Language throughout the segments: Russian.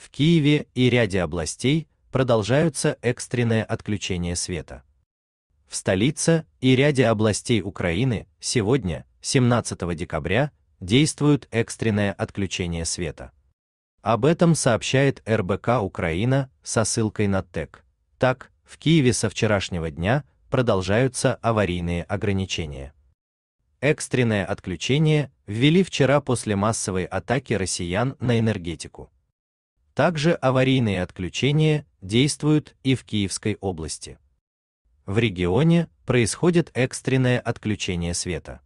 В Киеве и ряде областей продолжаются экстренное отключение света. В столице и ряде областей Украины сегодня, 17 декабря, действует экстренное отключение света. Об этом сообщает РБК Украина со ссылкой на ТЭК. Так, в Киеве со вчерашнего дня продолжаются аварийные ограничения. Экстренное отключение ввели вчера после массовой атаки россиян на энергетику. Также аварийные отключения действуют и в Киевской области. В регионе происходит экстренное отключение света.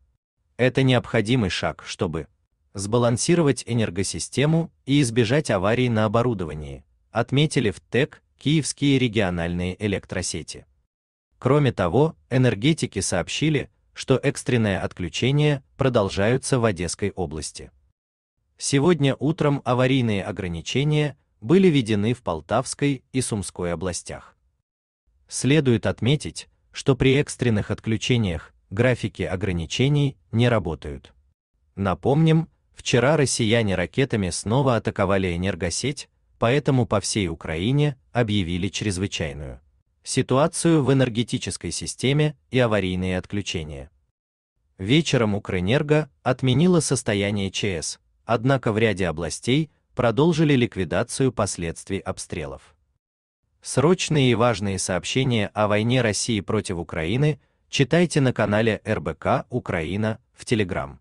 Это необходимый шаг, чтобы сбалансировать энергосистему и избежать аварий на оборудовании, отметили в ТЭК Киевские региональные электросети. Кроме того, энергетики сообщили, что экстренное отключение продолжаются в Одесской области. Сегодня утром аварийные ограничения были введены в Полтавской и Сумской областях. Следует отметить, что при экстренных отключениях графики ограничений не работают. Напомним, вчера россияне ракетами снова атаковали энергосеть, поэтому по всей Украине объявили чрезвычайную ситуацию в энергетической системе и аварийные отключения. Вечером Укрэнерго отменила состояние ЧС, однако в ряде областей продолжили ликвидацию последствий обстрелов. Срочные и важные сообщения о войне России против Украины читайте на канале РБК Украина в Телеграм.